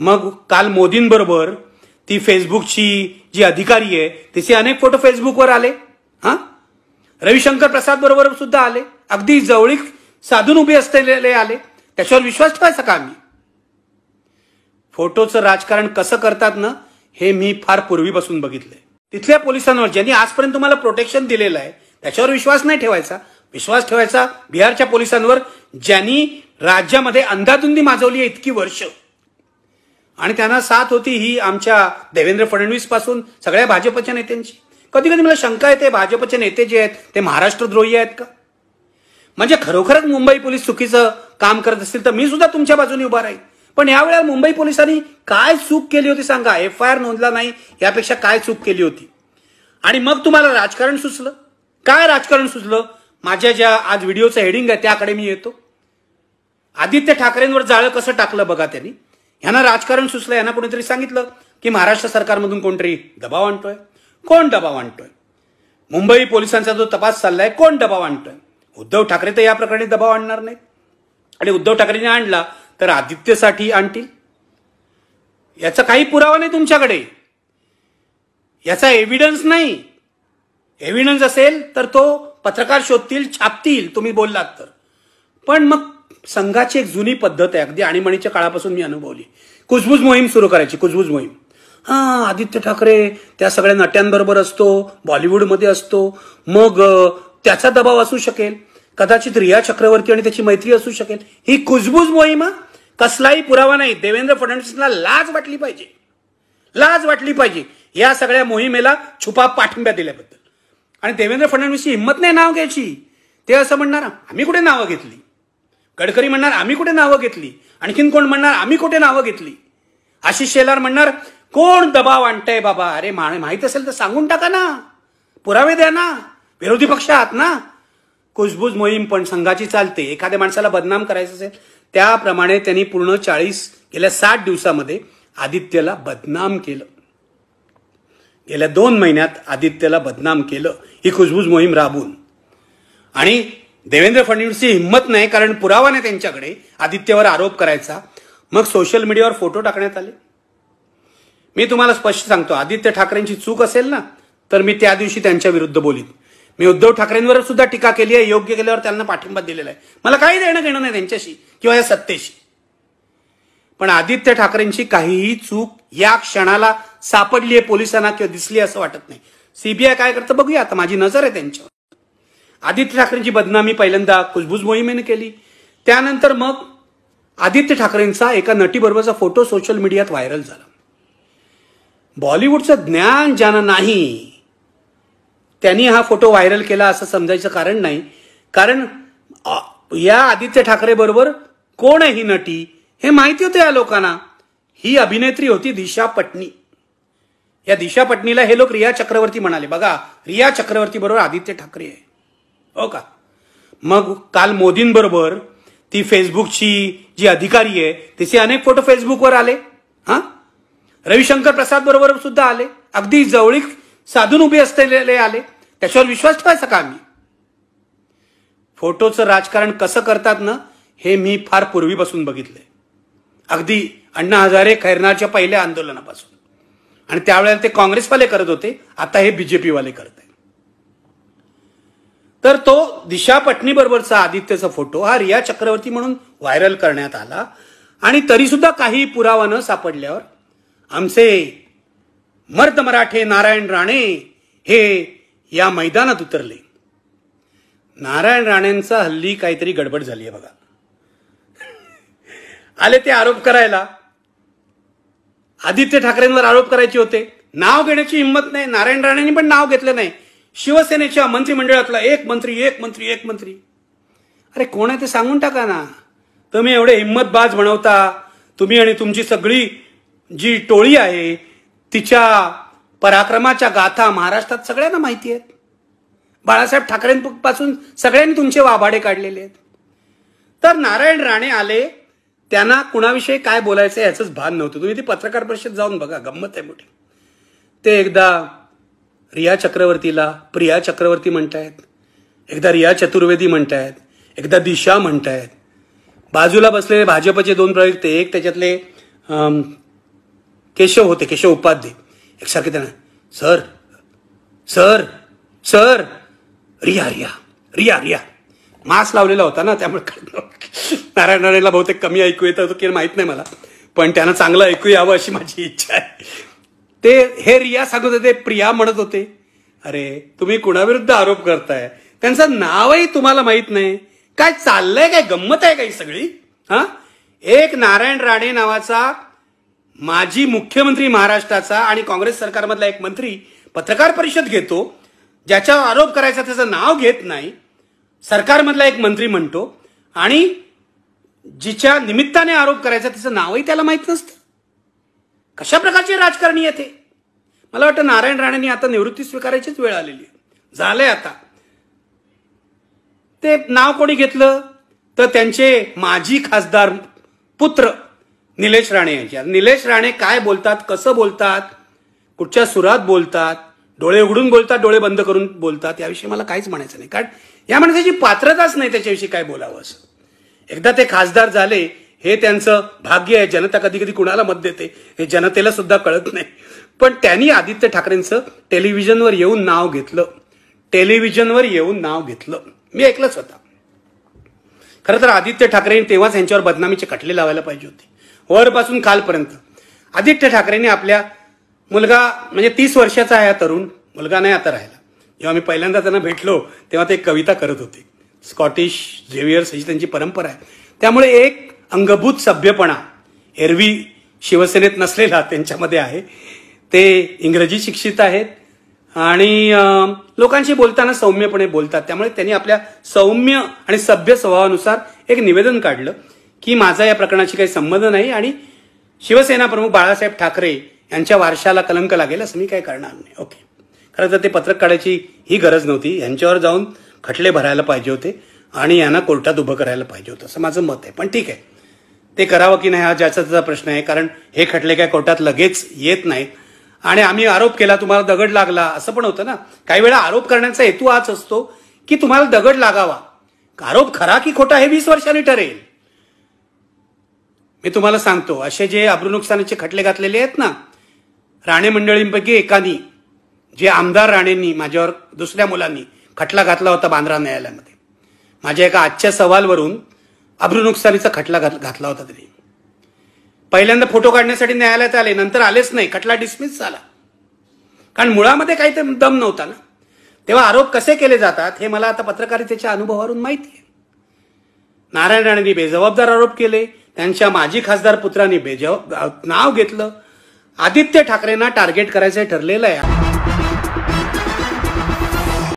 मग काल मोदींबरोबर ती फेसबुकची जी अधिकारी आहे तिचे अनेक फोटो फेसबुकवर आले हा रविशंकर प्रसाद बरोबर सुद्धा आले अगदी जवळीक साधून उभे असलेले आले त्याच्यावर विश्वास ठेवायचा का आम्ही फोटोचं राजकारण कसं करतात ना हे मी फार पूर्वीपासून बघितलंय तिथल्या पोलिसांवर ज्यांनी आजपर्यंत तुम्हाला प्रोटेक्शन दिलेलं आहे त्याच्यावर विश्वास नाही ठेवायचा विश्वास ठेवायचा बिहारच्या पोलिसांवर ज्यांनी राज्यामध्ये अंधाधुंदी माजवली आहे इतकी वर्ष आणि त्यांना साथ होती ही आमच्या देवेंद्र फडणवीस पासून सगळ्या भाजपच्या नेत्यांची कधी कधी मला शंका येते भाजपचे नेते जे आहेत ते महाराष्ट्रद्रोही आहेत का म्हणजे खरोखरच मुंबई पोलीस चुकीचं काम करत असतील तर मी सुद्धा तुमच्या बाजूने उभा राहील पण यावेळेला मुंबई पोलिसांनी काय चूक केली होती सांगा एफ आय आर नोंदला नाही यापेक्षा काय चूक केली होती आणि मग तुम्हाला राजकारण सुचलं काय राजकारण सुचलं माझ्या ज्या आज व्हिडिओचं हेडिंग आहे त्याकडे मी येतो आदित्य ठाकरेंवर जाळं कसं टाकलं बघा त्यांनी यांना राजकारण सुचलं यांना कुणीतरी सांगितलं की महाराष्ट्र सरकारमधून कोणतरी दबाव आणतोय कोण दबाव आणतोय मुंबई पोलिसांचा जो तपास चाललाय कोण दबाव आणतोय उद्धव ठाकरे तर या प्रकरणी दबाव आणणार नाही आणि उद्धव ठाकरेने आणला तर आदित्यसाठी आणतील याचा काही पुरावा नाही तुमच्याकडे याचा एव्हिडन्स नाही एव्हिडन्स असेल तर तो पत्रकार शोधतील छापतील तुम्ही बोललात तर पण मग संघाची एक जुनी पद्धत आहे अगदी आणीबाणीच्या काळापासून मी अनुभवली कुजबूज मोहीम सुरू करायची कुजबुज मोहीम हा आदित्य ठाकरे त्या सगळ्या नट्यांबरोबर असतो बॉलिवूडमध्ये असतो मग त्याचा दबाव असू शकेल कदाचित रिया चक्रवर्ती आणि त्याची मैत्री असू शकेल ही कुजबूज मोहिमा कसलाही पुरावा नाही देवेंद्र फडणवीसला लाज वाटली पाहिजे लाज वाटली पाहिजे या सगळ्या मोहिमेला छुपा पाठिंब्या दिल्याबद्दल आणि देवेंद्र फडणवीसची हिंमत नाही नाव घ्यायची ते असं म्हणणार आम्ही कुठे नावं घेतली गडकरी म्हणणार आम्ही कुठे नावं घेतली आणखीन कोण म्हणणार आम्ही कुठे नावं घेतली आशिष शेलार म्हणणार कोण दबाव आणतंय बाबा अरे माहीत असेल तर सांगून टाका ना पुरावे द्या ना विरोधी पक्ष आहात ना कुजबूज मोहीम पण संघाची चालते एखाद्या माणसाला बदनाम करायचं असेल त्याप्रमाणे त्यांनी पूर्ण चाळीस गेल्या साठ दिवसामध्ये आदित्यला बदनाम केलं गेल्या दोन महिन्यात आदित्यला बदनाम केलं ही कुजबूज मोहीम राबून आणि देवेंद्र फडणवीसची हिंमत नाही कारण पुरावा नाही त्यांच्याकडे आदित्यवर आरोप करायचा मग सोशल मीडियावर फोटो टाकण्यात आले मी तुम्हाला स्पष्ट सांगतो आदित्य ठाकरेंची चूक असेल ना तर मी त्या दिवशी त्यांच्या विरुद्ध बोलीन मी उद्धव ठाकरेंवर सुद्धा टीका केली आहे योग्य केल्यावर त्यांना पाठिंबा दिलेला आहे मला काही देणं घेणं नाही त्यांच्याशी किंवा या सत्तेशी पण आदित्य ठाकरेंची काहीही चूक या क्षणाला सापडली आहे पोलिसांना किंवा दिसली असं वाटत नाही सीबीआय काय करतं बघूया आता माझी नजर आहे त्यांच्यावर आदित्य ठाकरेंची बदनामी पहिल्यांदा कुजबुज मोहिमेने केली त्यानंतर मग आदित्य ठाकरेंचा एका नटीबरोबरचा फोटो सोशल मीडियात व्हायरल झाला बॉलिवूडचं ज्ञान ज्यांना नाही त्यांनी हा फोटो व्हायरल केला असं समजायचं कारण नाही कारण या आदित्य ठाकरे बरोबर कोण आहे ही नटी हे माहिती होतं या लोकांना ही अभिनेत्री होती दिशा पटनी या दिशा पटनीला हे लोक रिया चक्रवर्ती म्हणाले बघा रिया चक्रवर्ती बरोबर आदित्य ठाकरे आहे हो का मग काल मोदींबरोबर ती फेसबुकची जी अधिकारी आहे तिचे अनेक फोटो फेसबुकवर आले हा रविशंकर प्रसाद बरोबर सुद्धा आले अगदी जवळीक साधून उभे असलेले आले त्याच्यावर विश्वास ठेवायचा का आम्ही फोटोचं राजकारण कसं करतात ना हे मी फार पूर्वीपासून बघितलंय अगदी अण्णा हजारे खैरनारच्या पहिल्या आंदोलनापासून आणि त्यावेळेला ते काँग्रेसवाले करत होते आता हे बीजेपीवाले करत आहेत तर तो दिशा पटणीबरोबरचा आदित्यचा फोटो हा रिया चक्रवर्ती म्हणून व्हायरल करण्यात आला आणि तरी सुद्धा काही पुरावा न सापडल्यावर आमचे मर्द मराठे नारायण राणे हे या मैदानात उतरले नारायण राणेंचा हल्ली काहीतरी गडबड झाली आहे बघा आले ते आरोप करायला आदित्य ठाकरेंवर आरोप करायचे होते नाव घेण्याची हिंमत नाही नारायण राणेंनी पण नाव घेतलं नाही शिवसेनेच्या मंत्रिमंडळातला एक मंत्री एक मंत्री एक मंत्री अरे कोण आहे ते सांगून टाका ना तुम्ही एवढे हिंमतबाज बनवता तुम्ही आणि तुमची सगळी जी टोळी आहे तिच्या पराक्रमाच्या गाथा महाराष्ट्रात सगळ्यांना माहिती आहेत बाळासाहेब ठाकरेंपासून सगळ्यांनी तुमचे वाभाडे काढलेले आहेत तर नारायण राणे आले त्यांना कुणाविषयी काय बोलायचं याचंच भान नव्हतं तुम्ही ती पत्रकार परिषद जाऊन बघा गंमत आहे मोठी ते एकदा रिया चक्रवर्तीला प्रिया चक्रवर्ती म्हणतायत एकदा रिया चतुर्वेदी म्हणतायत एकदा दिशा म्हणतायत बाजूला बसलेले भाजपचे दोन प्रयुक्त एक त्याच्यातले केशव होते केशव उपाध्ये एकसारखे त्यांना sir sir sir Rhea Rhea Rhea Rhea mask लावलेला होता ना त्यामुळे नारायण नारायणला बहुतेक कमी ऐकू येतं की माहीत नाही मला पण त्यांना चांगलं ऐकू यावं अशी माझी इच्छा आहे ते हे रिया सांगत होते प्रिया म्हणत होते अरे तुम्ही कुणाविरुद्ध आरोप करताय त्यांचं नावही तुम्हाला माहीत नाही काय चाललंय काय गंमत आहे काही सगळी हा एक नारायण राणे नावाचा माजी मुख्यमंत्री महाराष्ट्राचा आणि काँग्रेस सरकारमधला एक मंत्री पत्रकार परिषद घेतो ज्याच्यावर आरोप करायचा त्याचं नाव घेत नाही सरकारमधला एक मंत्री म्हणतो आणि जिच्या निमित्ताने आरोप करायचा त्याचं नावही त्याला माहीत नसतं कशा प्रकारचे राजकारणी येते मला वाटतं नारायण राणेंनी आता निवृत्ती स्वीकारायचीच वेळ आलेली आहे झालंय आता ते नाव कोणी घेतलं तर त्यांचे माजी खासदार पुत्र निलेश राणे यांचे निलेश राणे काय बोलतात कसं बोलतात कुठच्या सुरात बोलतात डोळे उघडून बोलतात डोळे बंद करून बोलतात याविषयी मला काहीच म्हणायचं नाही कारण या माणसाची पात्रताच नाही त्याच्याविषयी काय बोलावं असं एकदा ते खासदार झाले हे त्यांचं भाग्य आहे जनता कधी कधी कुणाला मत देते हे जनतेला सुद्धा कळत नाही पण त्यांनी आदित्य ठाकरेंचं टेलिव्हिजनवर येऊन नाव घेतलं टेलिव्हिजनवर येऊन नाव घेतलं मी ऐकलंच होता खरं तर आदित्य ठाकरेंनी तेव्हाच यांच्यावर बदनामीचे खटले लावायला पाहिजे होते वरपासून कालपर्यंत आदित्य ठाकरेंनी आपल्या मुलगा म्हणजे तीस वर्षाचा आहे हा तरुण मुलगा नाही आता राहिला जेव्हा मी पहिल्यांदा त्यांना भेटलो तेव्हा ते कविता करत होते स्कॉटिश झेवियर्स अशी त्यांची परंपरा आहे त्यामुळे एक अंगभूत सभ्यपणा एरवी शिवसेनेत नसलेला त्यांच्यामध्ये आहे ते इंग्रजी शिक्षित आहेत आणि लोकांशी बोलताना सौम्यपणे बोलतात त्यामुळे त्यांनी आपल्या सौम्य आणि सभ्य स्वभावानुसार एक निवेदन काढलं की माझा या प्रकरणाशी काही संबंध नाही आणि शिवसेना प्रमुख बाळासाहेब ठाकरे यांच्या वारशाला कलंक लागेल असं मी काय करणार नाही ओके खरं तर ते पत्रक काढायची ही गरज नव्हती यांच्यावर जाऊन खटले भरायला पाहिजे होते आणि यांना कोर्टात उभं करायला पाहिजे होतं असं माझं मत आहे पण ठीक आहे ते करावं की नाही हा ज्याचा त्याचा प्रश्न आहे कारण हे खटले काय कोर्टात लगेच येत नाहीत आणि आम्ही आरोप केला तुम्हाला दगड लागला असं पण होतं ना काही वेळा आरोप करण्याचा हेतू हाच असतो की तुम्हाला दगड लागावा आरोप खरा की खोटा हे वीस वर्षांनी ठरेल मी तुम्हाला सांगतो असे जे नुकसानीचे खटले घातलेले आहेत ना राणे मंडळींपैकी एकानी जे आमदार राणेंनी माझ्यावर दुसऱ्या मुलांनी खटला घातला होता बांद्रा न्यायालयामध्ये माझ्या एका आजच्या सवालवरून नुकसानीचा खटला घातला होता त्यांनी पहिल्यांदा फोटो काढण्यासाठी न्यायालयात आले नंतर आलेच नाही खटला डिसमिस झाला कारण मुळामध्ये काही तर दम नव्हता ना तेव्हा आरोप कसे केले जातात हे मला आता पत्रकारितेच्या अनुभवावरून माहिती आहे नारायण राणेंनी बेजबाबदार आरोप केले त्यांच्या माजी खासदार पुत्रांनी बेजबाब नाव घेतलं आदित्य ठाकरेंना टार्गेट करायचं ठरलेलं आहे